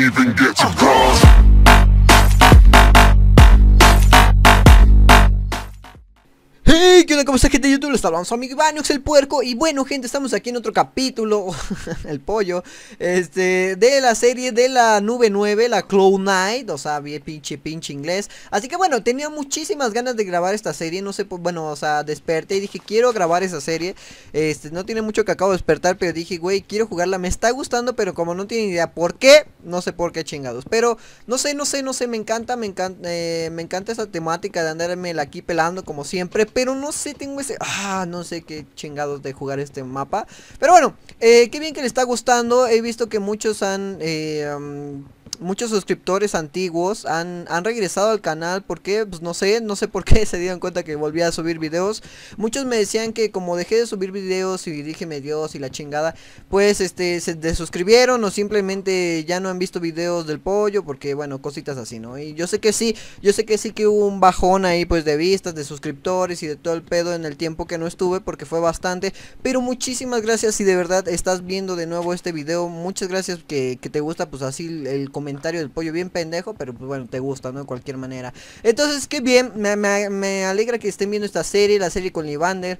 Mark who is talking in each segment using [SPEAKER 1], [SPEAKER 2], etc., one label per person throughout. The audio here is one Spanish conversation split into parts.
[SPEAKER 1] even get Como cómo está gente de YouTube, les hablamos su amigo el puerco Y bueno gente, estamos aquí en otro capítulo, el pollo Este, de la serie de la nube 9, la Cloud Night O sea, bien pinche pinche inglés Así que bueno, tenía muchísimas ganas de grabar esta serie No sé, pues, bueno, o sea, desperté y dije quiero grabar esa serie Este, no tiene mucho que acabo de despertar Pero dije, güey, quiero jugarla, me está gustando Pero como no tiene idea por qué, no sé por qué chingados Pero, no sé, no sé, no sé, me encanta, me encanta eh, Me encanta esa temática de andármela aquí pelando como siempre Pero no sé tengo ese... Ah, no sé qué chingados de jugar este mapa. Pero bueno, eh, qué bien que le está gustando. He visto que muchos han... Eh, mm, muchos suscriptores antiguos han, regresado al canal porque, pues no sé, no sé por qué se dieron cuenta que volví a subir videos. Muchos me decían que como dejé de subir videos y dije me Dios y la chingada, pues este, se desuscribieron o simplemente ya no han visto videos del pollo porque, bueno, cositas así, ¿no? Y yo sé que sí, yo sé que sí que hubo un bajón ahí pues de vistas, de suscriptores y de todo el pedo en el tiempo que no estuve porque fue bastante, pero muchísimas gracias si de verdad estás viendo de nuevo este video, muchas gracias que, que te gusta pues así el comentario del pollo bien pendejo, pero pues bueno, te gusta, ¿no? De cualquier manera. Entonces, qué bien, me, alegra que estén viendo esta serie, la serie con Livander.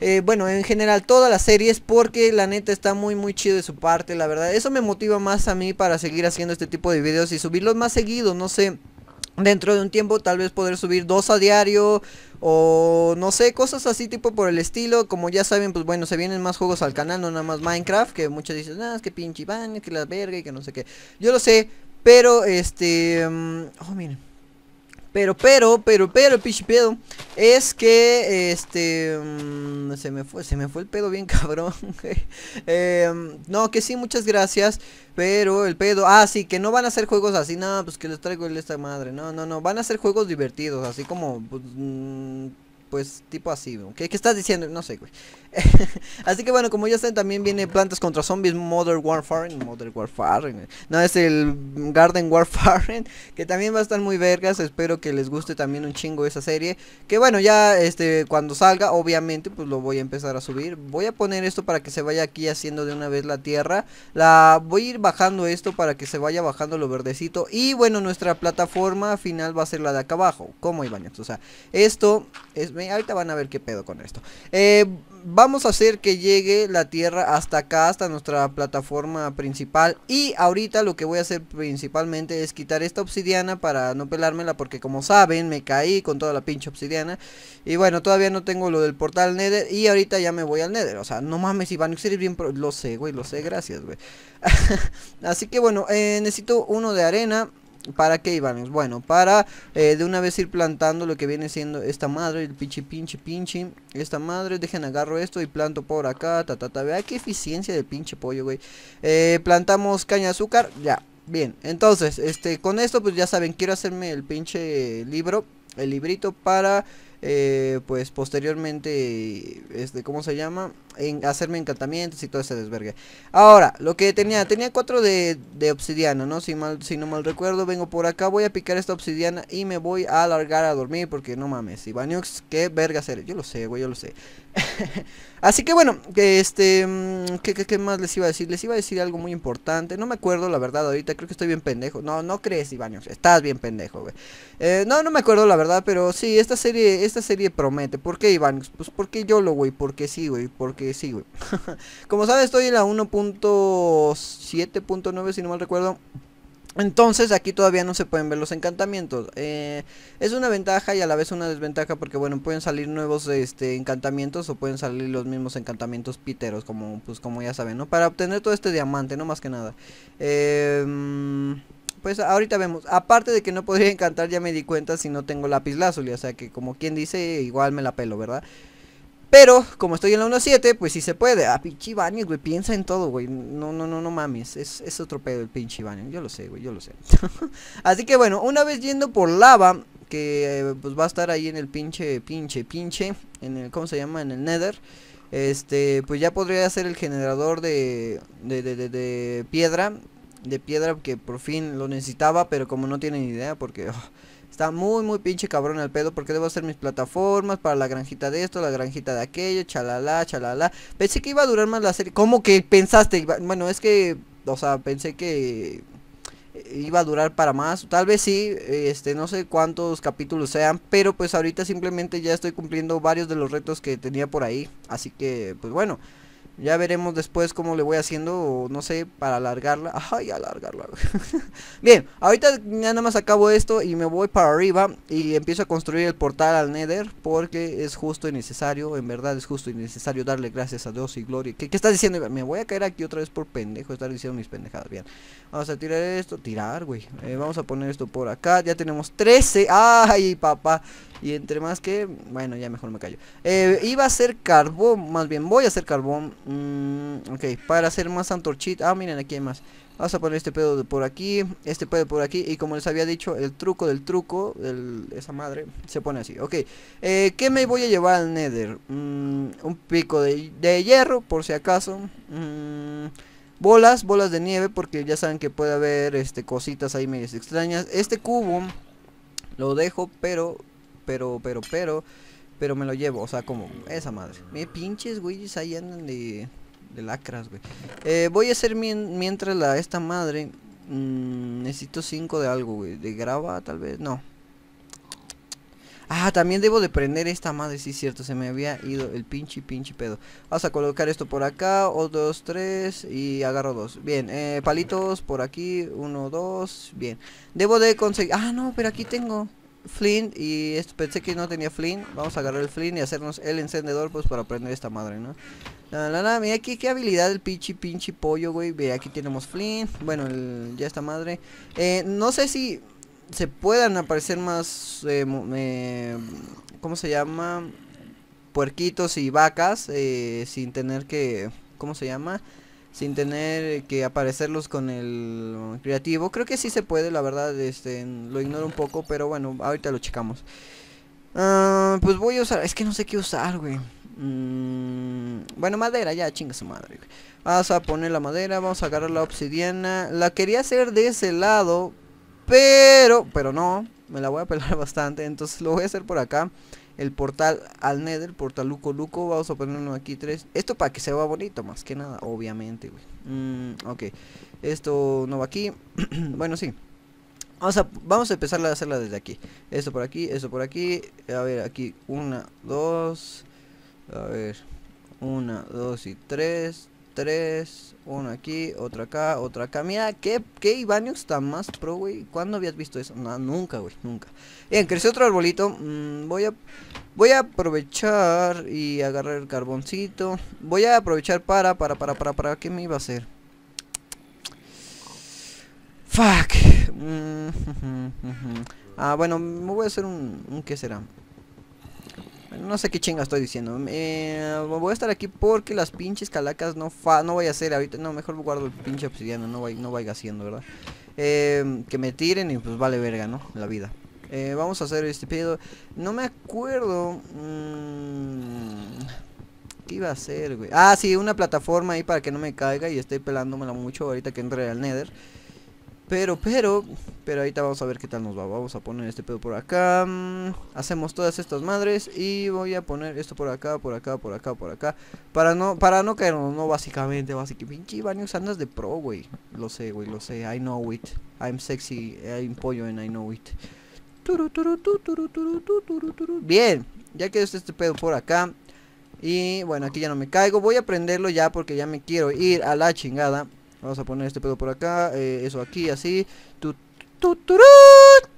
[SPEAKER 1] Eh, bueno, en general todas las series porque la neta está muy muy chido de su parte, la verdad. Eso me motiva más a mí para seguir haciendo este tipo de videos y subirlos más seguido, no sé. Dentro de un tiempo tal vez poder subir dos a diario o no sé, cosas así tipo por el estilo. Como ya saben, pues bueno, se vienen más juegos al canal, no nada más Minecraft, que muchos dicen, ah, es que pinche van, que la verga y que no sé qué. Yo lo sé, pero, este... Mm, oh, miren. Pero, pero, pero, pero, pedo. Es que, este mm, Se me fue, se me fue el pedo bien cabrón em, No, que sí, muchas gracias Pero el pedo, ah, sí, que no van a ser juegos así Nada, pues que les traigo el esta madre No, no, no, van a ser juegos divertidos Así como, pues, mm, pues tipo así ¿Qué, ¿Qué, estás diciendo? No sé, güey Así que bueno, como ya saben, también viene Plantas contra Zombies, Mother Warfare, Modern Warfare. No, es el Garden Warfare, que también va a estar muy vergas. Espero que les guste también un chingo esa serie. Que bueno, ya este cuando salga, obviamente, pues lo voy a empezar a subir. Voy a poner esto para que se vaya aquí haciendo de una vez la tierra. La voy a ir bajando esto para que se vaya bajando lo verdecito. Y bueno, nuestra plataforma final va a ser la de acá abajo. Como Ibañez. O sea, esto es ahorita van a ver qué pedo con esto. Eh vamos a hacer que llegue la Tierra hasta acá, hasta nuestra plataforma principal. Y ahorita lo que voy a hacer principalmente es quitar esta obsidiana para no pelármela porque como saben me caí con toda la pinche obsidiana. Y bueno, todavía no tengo lo del portal Nether y ahorita ya me voy al Nether. O sea, no mames, a eres bien... pero lo sé, güey, lo sé, gracias, güey. Así que bueno, eh, necesito uno de arena. ¿Para qué, iban, Bueno, para eh, de una vez ir plantando lo que viene siendo esta madre, el pinche, pinche, pinche. Esta madre, dejen agarro esto y planto por acá, ta, ta, ta. Vea qué eficiencia del pinche pollo, güey. Eh, plantamos caña de azúcar, ya. Bien, entonces, este, con esto pues ya saben, quiero hacerme el pinche libro, el librito para, eh, pues posteriormente, este, ¿cómo se llama? hacerme encantamientos y todo ese desvergue. Ahora, lo que tenía, tenía cuatro de, de, obsidiana, ¿no? Si, si no mal recuerdo, vengo por acá, voy a picar esta obsidiana y me voy a alargar a dormir porque no mames, Ivanux, qué verga hacer. Yo lo sé, güey, yo lo sé. Así que bueno, que este, mm, ¿qué, ¿qué, más les iba a decir? Les iba a decir algo muy importante, no me acuerdo la verdad ahorita, creo que estoy bien pendejo. No, no crees, Ivanux, estás bien pendejo, güey. Eh, no, no me acuerdo la verdad, pero sí, esta serie, esta serie promete. ¿Por qué, Ibanix? Pues porque yo lo, güey, porque sí, güey, porque Como sabes, estoy en la 1.7.9, si no mal recuerdo. Entonces aquí todavía no se pueden ver los encantamientos. Eh, es una ventaja y a la vez una desventaja porque bueno, pueden salir nuevos este, encantamientos o pueden salir los mismos encantamientos piteros, como, pues, como ya saben, ¿no? Para obtener todo este diamante, no más que nada. Em, pues ahorita vemos. Aparte de que no podría encantar, ya me di cuenta si no tengo lápiz lazuli. O sea que como quien dice, igual me la pelo, ¿verdad? Pero, como estoy en la 1.7, pues sí se puede. Ah, pinche Ibanez, güey, piensa en todo, güey. No, no, no, no mames. Es, otro pedo el pinche Ibanez. Yo lo sé, güey, yo lo sé. Así que bueno, una vez yendo por lava, que eh, pues va a estar ahí en el pinche, pinche, pinche. En el, ¿cómo se llama? En el nether. Este, pues ya podría hacer el generador de, de, de, de, piedra. De piedra que por fin lo necesitaba, pero como no tiene ni idea, porque... Oh, Está muy, muy pinche cabrón el pedo porque debo hacer mis plataformas para la granjita de esto, la granjita de aquello, chalala, chalala. Pensé que iba a durar más la serie. ¿Cómo que pensaste? Bueno, es que, o sea, pensé que iba a durar para más. Tal vez sí, este, no sé cuántos capítulos sean, pero pues ahorita simplemente ya estoy cumpliendo varios de los retos que tenía por ahí. Así que, pues bueno. Ya veremos después cómo le voy haciendo, no sé, para alargarla. Ay, alargarla. Bien, ahorita ya nada más acabo esto y me voy para arriba y empiezo a construir el portal al Nether porque es justo y necesario, en verdad es justo y necesario darle gracias a Dios y gloria. ¿Qué, qué estás diciendo? Me voy a caer aquí otra vez por pendejo, estar diciendo mis pendejadas. Bien, vamos a tirar esto, tirar, güey. Eh, vamos a poner esto por acá, ya tenemos 13. Ay, papá. Y entre más que, bueno, ya mejor me callo. Eh, iba a ser carbón, más bien voy a hacer carbón Mm, ok, para hacer más antorchita. Ah, miren, aquí hay más. Vamos a poner este pedo de por aquí, este pedo por aquí. Y como les había dicho, el truco del truco, de esa madre, se pone así. Ok, eh, ¿qué me voy a llevar al Nether? Mm, un pico de, hierro, por si acaso. Mm, bolas, bolas de nieve, porque ya saben que puede haber este, cositas ahí medio extrañas. Este cubo lo dejo, pero, pero, pero, pero... Pero me lo llevo, o sea, como esa madre. Me eh, pinches, güeyes, ahí andan de, de lacras, güey. Eh, voy a hacer mientras la esta madre. Mm, necesito cinco de algo, güey. De grava, tal vez. No. Ah, también debo de prender esta madre, sí, cierto. Se me había ido el pinche, pinche pedo. Vamos a colocar esto por acá. O dos, tres. Y agarro dos. Bien, eh, palitos por aquí. Uno, dos. Bien. Debo de conseguir. Ah, no, pero aquí tengo. Flint y esto, pensé que no tenía Flint. Vamos a agarrar el Flint y hacernos el encendedor pues para prender esta madre, ¿no? la mira aquí qué habilidad el pinche pinche pollo, güey. Ve, aquí tenemos Flint. Bueno, ya esta madre. Eh, no sé si se puedan aparecer más... Eh, eh ¿Cómo se llama? Puerquitos y vacas eh, sin tener que... ¿Cómo se llama? sin tener que aparecerlos con el creativo. Creo que sí se puede, la verdad, este, lo ignoro un poco, pero bueno, ahorita lo checamos. Ah, pues voy a usar, es que no sé qué usar, güey. Mm, bueno, madera, ya, chinga su madre. Vamos a poner la madera, vamos a agarrar la obsidiana. La quería hacer de ese lado, pero, pero no, me la voy a pelar bastante, entonces lo voy a hacer por acá el portal al Nether, el portal Luco Luco. Vamos a ponerlo aquí tres. Esto para que se vea bonito, más que nada, obviamente, güey. Mm, ok, esto no va aquí. bueno, sí. Vamos a, vamos a empezar a hacerla desde aquí. Esto por aquí, esto por aquí. A ver, aquí, una, dos. A ver, una, dos y tres tres, uno aquí, otra acá, otra acá. Mira, ¿qué, qué está más pro, güey? ¿Cuándo habías visto eso? No, nunca, güey, nunca. Bien, creció otro arbolito. Mm, voy a voy a aprovechar y agarrar el carboncito. Voy a aprovechar para, para, para, para, para. ¿Qué me iba a hacer? Fuck. Mm, ah, bueno, me voy a hacer un, un ¿qué será? No sé qué chinga estoy diciendo. Eh, voy a estar aquí porque las pinches calacas no fa no vaya a ser ahorita. No, mejor guardo el pinche obsidiano, no, vaya, no vaya haciendo, ¿verdad? Eh, que me tiren y pues vale verga, ¿no? La vida. Eh, vamos a hacer este pedo. No me acuerdo. Mm, ¿Qué iba a hacer, güey? Ah, sí, una plataforma ahí para que no me caiga y estoy pelándomela mucho ahorita que entre al Nether. Pero, pero, pero ahorita vamos a ver qué tal nos va. Vamos a poner este pedo por acá. Mm, hacemos todas estas madres y voy a poner esto por acá, por acá, por acá, por acá. Para no, para no caernos, no básicamente, básicamente. Pinche baño andas de pro, güey. Lo sé, güey, lo sé. I know it. I'm sexy, hay eh, un pollo en I know it. Bien, ya quedó este pedo por acá. Y bueno, aquí ya no me caigo. Voy a prenderlo ya porque ya me quiero ir a la chingada. Vamos a poner este pedo por acá, eh, eso aquí, así.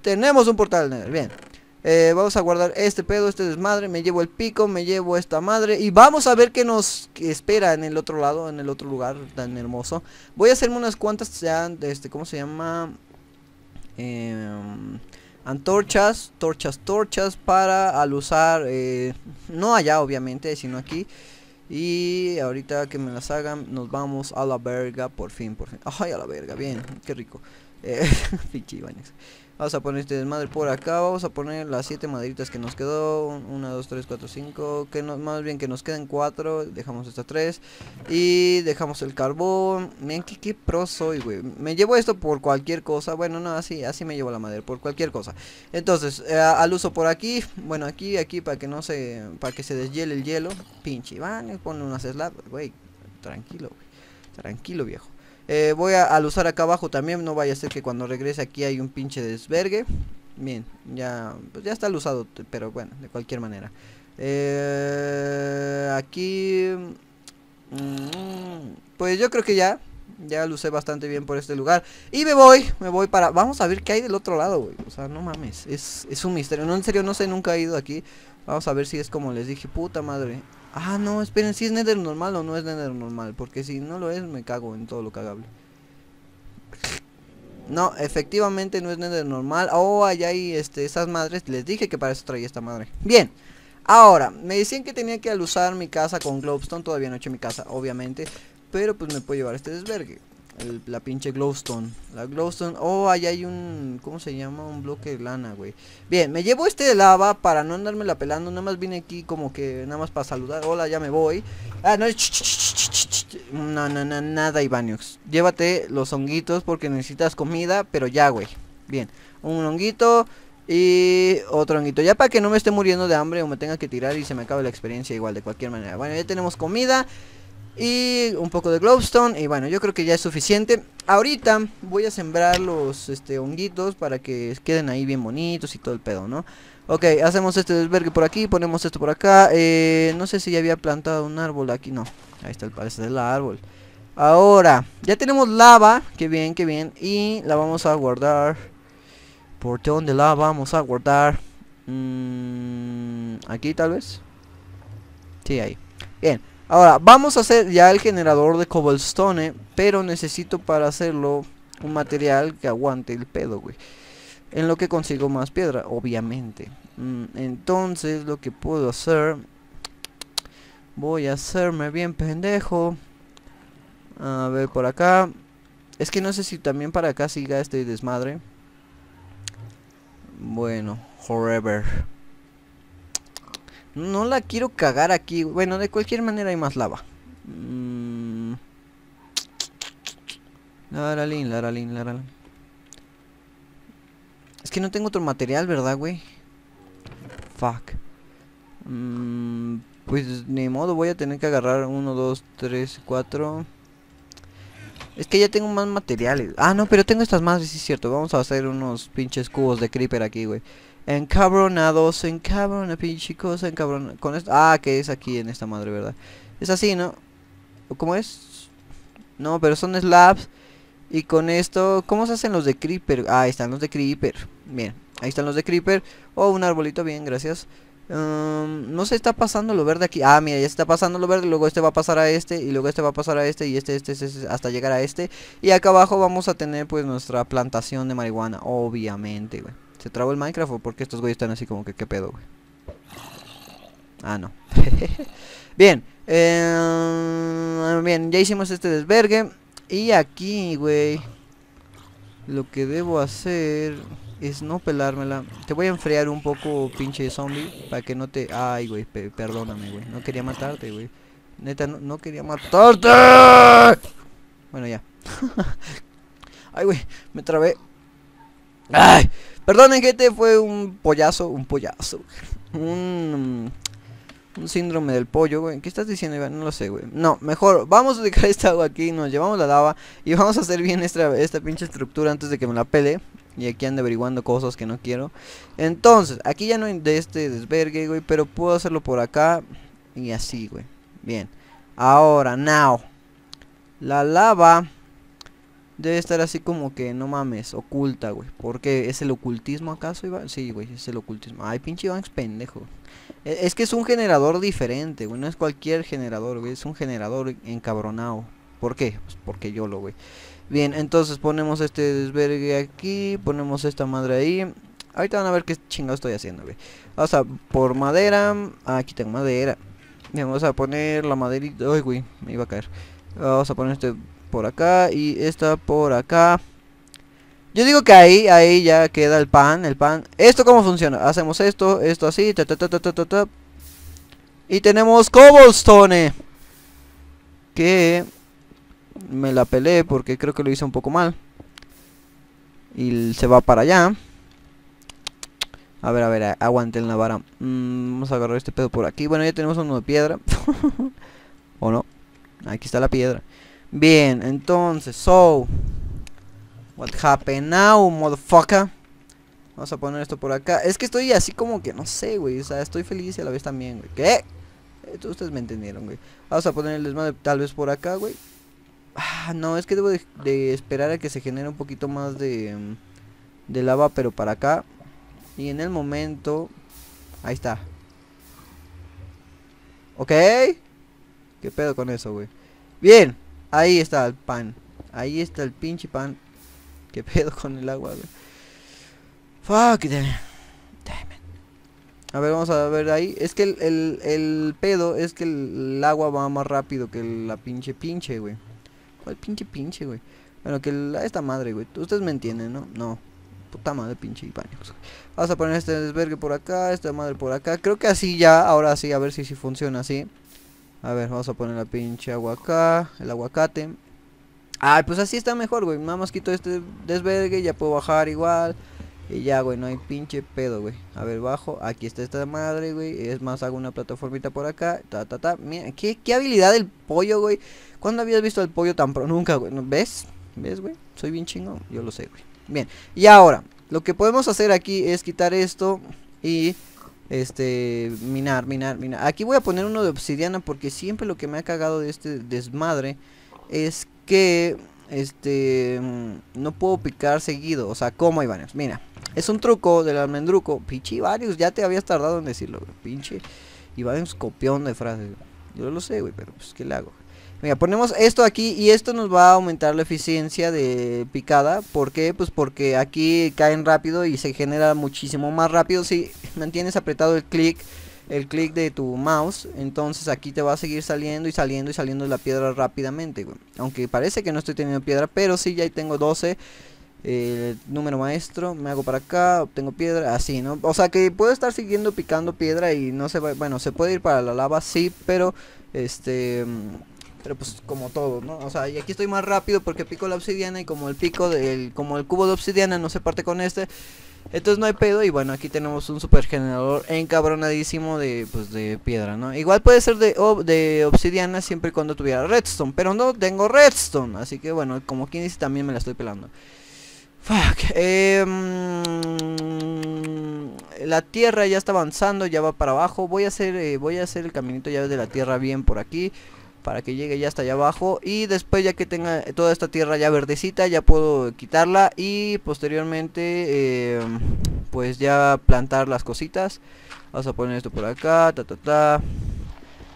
[SPEAKER 1] Tenemos un portal bien. Eh, vamos a guardar este pedo, este desmadre. Me llevo el pico, me llevo esta madre. Y vamos a ver qué nos espera en el otro lado, en el otro lugar tan hermoso. Voy a hacerme unas cuantas, sean, este, ¿cómo se llama? Em, antorchas, torchas, torchas para al usar, eh, no allá obviamente, sino aquí. Y ahorita que me las hagan, nos vamos a la verga, por fin, por fin. Ay, a la verga, bien, qué rico. Eh, Vamos a poner este desmadre por acá. Vamos a poner las 7 maderitas que nos quedó. 1, 2, 3, 4, 5. Que más bien que nos queden 4. Dejamos estas 3. Y dejamos el carbón. Miren que, pro soy, güey. Me llevo esto por cualquier cosa. Bueno, no, así, así me llevo la madera. Por cualquier cosa. Entonces, eh, al uso por aquí. Bueno, aquí, aquí para que no se... Para que se deshiele el hielo. Pinche Iván. Pone unas slabs. Güey, tranquilo, güey. Tranquilo, viejo. Eh, voy a, al usar acá abajo también, no vaya a ser que cuando regrese aquí hay un pinche desvergue. Bien, ya, pues ya está luzado. pero bueno, de cualquier manera. Eh, aquí... Mm, pues yo creo que ya, ya lucé bastante bien por este lugar. Y me voy, me voy para... Vamos a ver qué hay del otro lado, güey. O sea, no mames. Es, es un misterio. No, en serio, no sé, nunca he ido aquí. Vamos a ver si es como les dije. Puta madre. Ah, no, esperen, si es Nether normal o no es Nether normal. Porque si no lo es, me cago en todo lo cagable. No, efectivamente no es Nether normal. Oh, allá hay este, esas madres. Les dije que para eso traía esta madre. Bien. Ahora, me decían que tenía que alusar mi casa con globstone. Todavía no he hecho mi casa, obviamente. Pero pues me puedo llevar este desvergue la pinche glowstone. La glowstone. Oh, ahí hay un... ¿Cómo se llama? Un bloque de lana, güey. Bien, me llevo este de lava para no andarme la pelando. Nada más vine aquí como que... Nada más para saludar. Hola, ya me voy. Ah, no. No, no, nada, Ivaniux. Llévate los honguitos porque necesitas comida, pero ya, güey. Bien, un honguito y otro honguito. Ya para que no me esté muriendo de hambre o me tenga que tirar y se me acabe la experiencia igual, de cualquier manera. Bueno, ya tenemos comida. Y un poco de glowstone. Y bueno, yo creo que ya es suficiente. Ahorita voy a sembrar los este, honguitos para que queden ahí bien bonitos y todo el pedo, ¿no? Ok, hacemos este desvergue por aquí, ponemos esto por acá. Eh, no sé si ya había plantado un árbol aquí. No, ahí está el parece del árbol. Ahora, ya tenemos lava. Que bien, qué bien. Y la vamos a guardar. por de la vamos a guardar. Mm, aquí tal vez. Sí, ahí. Bien. Ahora, vamos a hacer ya el generador de cobblestone, pero necesito para hacerlo un material que aguante el pedo, güey. En lo que consigo más piedra, obviamente. Mm, entonces, lo que puedo hacer... Voy a hacerme bien pendejo. A ver, por acá. Es que no sé si también para acá siga este desmadre. Bueno, forever. No la quiero cagar aquí. Bueno, de cualquier manera hay más lava. Mm. Laralín, laralín, laralín. Es que no tengo otro material, ¿verdad, güey? Fuck. Mm, pues ni modo, voy a tener que agarrar 1, 2, 3, 4. Es que ya tengo más materiales. Ah, no, pero tengo estas más, sí es cierto. Vamos a hacer unos pinches cubos de creeper aquí, güey. Encabronados, encabrona, pinche cosa, encabrona. Con esto. Ah, que es aquí en esta madre, ¿verdad? Es así, ¿no? ¿Cómo es? No, pero son slabs. Y con esto, ¿cómo se hacen los de Creeper? Ah, ahí están los de Creeper. Bien, ahí están los de Creeper. Oh, un arbolito, bien, gracias. Um, no se está pasando lo verde aquí. Ah, mira, ya se está pasando lo verde. Luego este va a pasar a este. Y luego este va a pasar a este. Y este, este, este, este hasta llegar a este. Y acá abajo vamos a tener pues nuestra plantación de marihuana. Obviamente, güey. ¿Se trabó el Minecraft o porque estos güeyes están así como que qué pedo, güey? Ah, no. bien. Eh, bien, ya hicimos este desvergue. Y aquí, güey. Lo que debo hacer es no pelármela. Te voy a enfriar un poco, pinche zombie. Para que no te... Ay, güey, perdóname, güey. No quería matarte, güey. Neta, no, no quería matarte. Bueno, ya. Ay, güey, me trabé. Ay, perdonen gente, este fue un pollazo, un pollazo. Un, un síndrome del pollo, güey. ¿Qué estás diciendo, güey? No lo sé, güey. No, mejor, vamos a dejar esta agua aquí, nos llevamos la lava y vamos a hacer bien esta, pinche estructura antes de que me la pele. Y aquí ando averiguando cosas que no quiero. Entonces, aquí ya no hay de este desvergue, güey, pero puedo hacerlo por acá y así, güey. Bien. Ahora, now. La lava debe estar así como que, no mames, oculta, güey. Porque es el ocultismo acaso, Iván? Sí, güey, es el ocultismo. Ay, pinche Iván es pendejo. E, es, que es un generador diferente, güey. No es cualquier generador, güey. Es un generador encabronado. ¿Por qué? Pues porque yo lo, güey. Bien, entonces ponemos este desvergue aquí. Ponemos esta madre ahí. Ahorita van a ver qué chingado estoy haciendo, güey. Vamos a por madera. Ah, aquí tengo madera. Bien, vamos a poner la maderita. Ay, güey, me iba a caer. Vamos a poner este por acá y esta por acá. Yo digo que ahí, ahí ya queda el pan, el pan. ¿Esto cómo funciona? Hacemos esto, esto así, Y tenemos cobblestone. Que me la pelé porque creo que lo hice un poco mal. Y se va para allá. A ver, a ver, Aguante el vara. Mm, vamos a agarrar este pedo por aquí. Bueno, ya tenemos uno de piedra. ¿O no? Aquí está la piedra. Bien, entonces, so. What happened now, motherfucker? Vamos a poner esto por acá. Es que estoy así como que, no sé, güey. O sea, estoy feliz y a la vez también, güey. ¿Qué? Ustedes me entendieron, güey. Vamos a poner el desmadre tal vez por acá, güey. Ah, no, es que debo de, esperar a que se genere un poquito más de, mm, de lava, pero para acá. Y en el momento... Ahí está. ¿Ok? ¿Qué pedo con eso, güey? Bien. Ahí está el pan. Ahí está el pinche pan. ¿Qué pedo con el agua, güey? Fuck, damn. damn A ver, vamos a ver ahí. Es que el, pedo es que el, agua va más rápido que la pinche pinche, güey. ¿Cuál pinche pinche, güey? Bueno, que esta madre, güey. Ustedes me entienden, ¿no? No. Puta madre, pinche pan Vamos a poner este desvergue por acá, esta madre por acá. Creo que así ya, ahora sí, a ver si, si funciona así. A ver, vamos a poner la pinche agua acá. El aguacate. Ay, pues así está mejor, güey. Nada más quito este desvergue. Ya puedo bajar igual. Y ya, güey, no hay pinche pedo, güey. A ver, bajo. Aquí está esta madre, güey. Es más, hago una plataformita por acá. Ta, ta, ta. Mira, qué, habilidad del pollo, güey. ¿Cuándo habías visto el pollo tan pro? Nunca, güey. ¿Ves? ¿Ves, güey? Soy bien chingón. Yo lo sé, güey. Bien. Y ahora, lo que podemos hacer aquí es quitar esto. Y este, minar, minar, minar. Aquí voy a poner uno de obsidiana porque siempre lo que me ha cagado de este desmadre es que, este, mm, no puedo picar seguido. O sea, como Ivanios? Mira, es un truco del almendruco. Pinche varios, ya te habías tardado en decirlo, Pinche Ivanios copión de frases. Yo lo sé, güey, pero pues, ¿qué le hago? Mira, ponemos esto aquí y esto nos va a aumentar la eficiencia de picada. ¿Por qué? Pues porque aquí caen rápido y se genera muchísimo más rápido si mantienes apretado el clic el clic de tu mouse, entonces aquí te va a seguir saliendo y saliendo y saliendo la piedra rápidamente, Aunque parece que no estoy teniendo piedra, pero sí, ya tengo 12. El eh, número maestro, me hago para acá, obtengo piedra, así, ¿no? O sea que puedo estar siguiendo picando piedra y no se va, bueno, se puede ir para la lava, sí, pero este pero pues como todo, ¿no? O sea, y aquí estoy más rápido porque pico la obsidiana y como el pico del... Como el cubo de obsidiana no se parte con este... Entonces no hay pedo y bueno, aquí tenemos un super generador encabronadísimo pues, de, piedra, ¿no? Igual puede ser de, obsidiana siempre y cuando tuviera redstone, pero no tengo redstone, así que bueno, como quien dice también me la estoy pelando. Fuck. Em, la tierra ya está avanzando, ya va para abajo. Voy a hacer, eh, voy a hacer el caminito ya de la tierra bien por aquí para que llegue ya hasta allá abajo y después ya que tenga toda esta tierra ya verdecita ya puedo quitarla y posteriormente eh, pues ya plantar las cositas vamos a poner esto por acá ta ta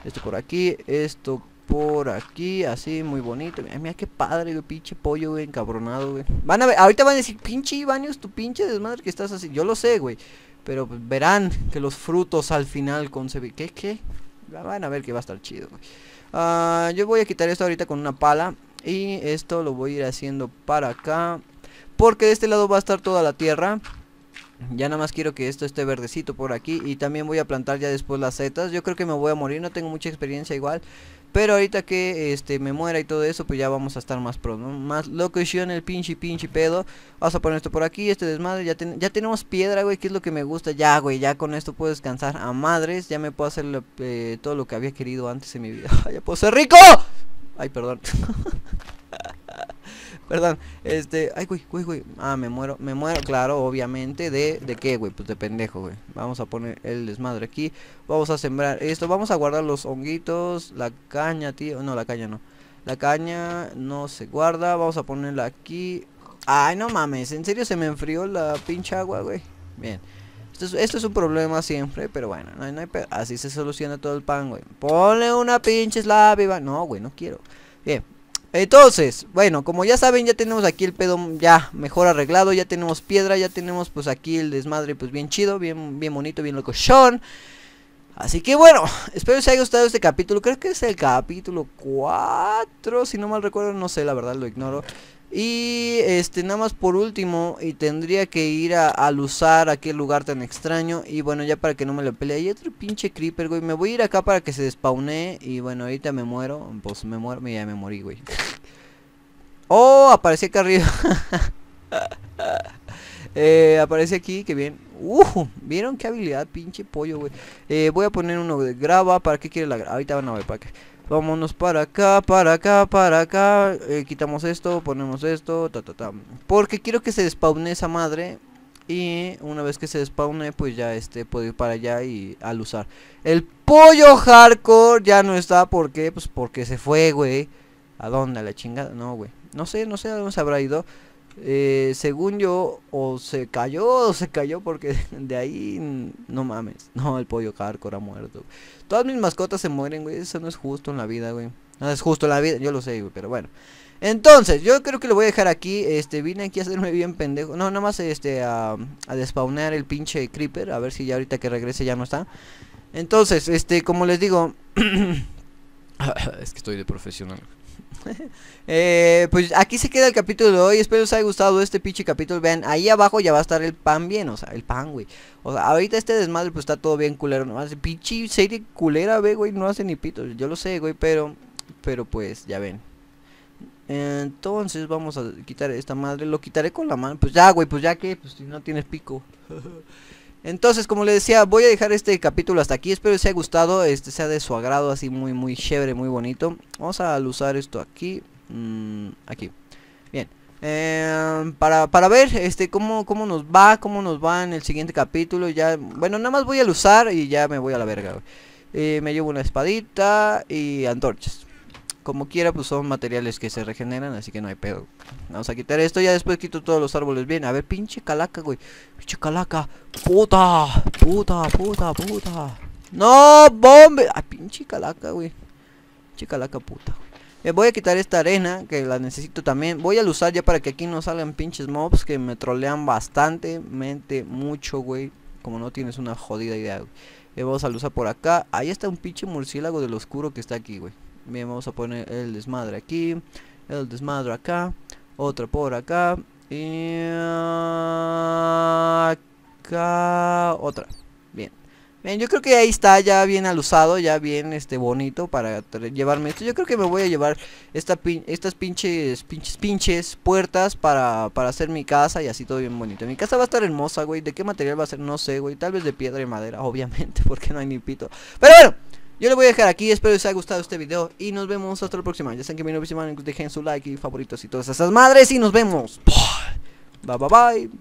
[SPEAKER 1] esto por aquí esto por aquí, así, muy bonito. Mira, mira qué padre, güey, pinche pollo, güey, encabronado, güey. Van a ver, ahorita van a decir, pinche Ibanios, tu pinche desmadre que estás así. Yo lo sé, güey. Pero pues, verán que los frutos al final con ¿Qué, qué? Van a ver que va a estar chido, güey. Ah, yo voy a quitar esto ahorita con una pala. Y esto lo voy a ir haciendo para acá. Porque de este lado va a estar toda la tierra. Ya nada más quiero que esto esté verdecito por aquí Y también voy a plantar ya después las setas Yo creo que me voy a morir, no tengo mucha experiencia igual pero ahorita que este me muera y todo eso, pues ya vamos a estar más pronto, ¿no? Más location, el pinche pinche pedo. Vamos a poner esto por aquí, este desmadre. Ya, ya tenemos piedra, güey, que es lo que me gusta. Ya, güey, ya con esto puedo descansar a madres. Ya me puedo hacer eh, todo lo que había querido antes en mi vida. ya puedo ser rico. Ay, perdón. Perdón, este, ay, güey, güey, güey. Ah, me muero, me muero, claro, obviamente. ¿De, de qué, güey? Pues de pendejo, güey. Vamos a poner el desmadre aquí. Vamos a sembrar esto. Vamos a guardar los honguitos. La caña, tío. No, la caña no. La caña no se guarda. Vamos a ponerla aquí. Ay, no mames. ¿En serio se me enfrió la pinche agua, güey? Bien. Esto es, un problema siempre, pero bueno, Así se soluciona todo el pan, güey. Ponle una pinche slab No, güey, no quiero. Bien, entonces, bueno, como ya saben, ya tenemos aquí el pedo ya mejor arreglado, ya tenemos piedra, ya tenemos pues aquí el desmadre pues bien chido, bien, bien bonito, bien loco, Sean Así que bueno, espero os haya gustado este capítulo, creo que es el capítulo 4, si no mal recuerdo, no sé, la verdad lo ignoro. Y este, nada más por último, y tendría que ir a, a luzar aquel lugar tan extraño. Y bueno, ya para que no me lo pelee. Hay otro pinche creeper, güey. Me voy a ir acá para que se despaune. Y bueno, ahorita me muero. Pues me muero, ya me morí, güey. oh, Aparece acá arriba. Eh, aparece aquí, qué bien. Uh, ¿vieron qué habilidad, pinche pollo, güey? Eh, voy a poner uno de grava. ¿Para qué quiere la grava? Ahorita van a ver para qué. Vámonos para acá, para acá, para acá. Eh, quitamos esto, ponemos esto, ta, ta, ta. Porque quiero que se despawne esa madre. Y una vez que se despawne, pues ya este puedo ir para allá y al usar. El pollo hardcore ya no está. ¿Por qué? Pues porque se fue, güey. ¿A dónde? ¿A la chingada? No, güey. No sé, no sé a dónde se habrá ido. Eh, según yo, o se cayó o se cayó porque de ahí no mames. No, el pollo hardcore ha muerto. Todas mis mascotas se mueren, güey. Eso no es justo en la vida, güey. No es justo en la vida, yo lo sé, güey, pero bueno. Entonces, yo creo que lo voy a dejar aquí. Este, vine aquí a hacerme bien pendejo. No, nada más este, a, a el pinche creeper. A ver si ya ahorita que regrese ya no está. Entonces, este, como les digo. es que estoy de profesional. Eh, pues aquí se queda el capítulo de hoy. Espero os haya gustado este pinche capítulo. Vean, ahí abajo ya va a estar el pan bien. O sea, el pan, güey. O sea, ahorita este desmadre, pues está todo bien culero. No hace pinche serie culera, ve, güey. No hace ni pito. Yo lo sé, güey, pero. Pero pues, ya ven. Entonces vamos a quitar esta madre. Lo quitaré con la mano. Pues ya, güey, pues ya que. Pues si no tienes pico. Entonces, como les decía, voy a dejar este capítulo hasta aquí. Espero que les haya gustado, este sea de su agrado, así muy, muy chévere, muy bonito. Vamos a usar esto aquí. Mm, aquí. Bien. Em, para, ver este cómo, cómo nos va, cómo nos va en el siguiente capítulo. Ya, bueno, nada más voy a usar y ya me voy a la verga. Eh, me llevo una espadita y antorchas. Como quiera, pues son materiales que se regeneran, así que no hay pedo. Vamos a quitar esto, ya después quito todos los árboles bien. A ver, pinche calaca, güey. Pinche calaca. Puta, puta, puta, puta. No, bombe. Ay, ah, pinche calaca, güey. Pinche calaca, puta. Me voy a quitar esta arena, que la necesito también. Voy a usar ya para que aquí no salgan pinches mobs que me trolean bastante, mente, mucho, güey. Como no tienes una jodida idea, güey. Eh, vamos a usar por acá. Ahí está un pinche murciélago del oscuro que está aquí, güey. Bien, vamos a poner el desmadre aquí, el desmadre acá, otra por acá y ah, acá otra. Bien. Bien, yo creo que ahí está ya bien alusado, ya bien este bonito para llevarme esto. Yo creo que me voy a llevar esta estas pinches, pinches, pinches puertas para, para hacer mi casa y así todo bien bonito. Mi casa va a estar hermosa, güey. ¿De qué material va a ser? No sé, güey. Tal vez de piedra y madera, obviamente, porque no hay ni pito. Pero bueno. Yo le voy a dejar aquí, espero que os haya gustado este video y nos vemos hasta la próxima. Ya saben que mi próxima dejen su like y favoritos y todas esas madres y nos vemos. Bye bye bye.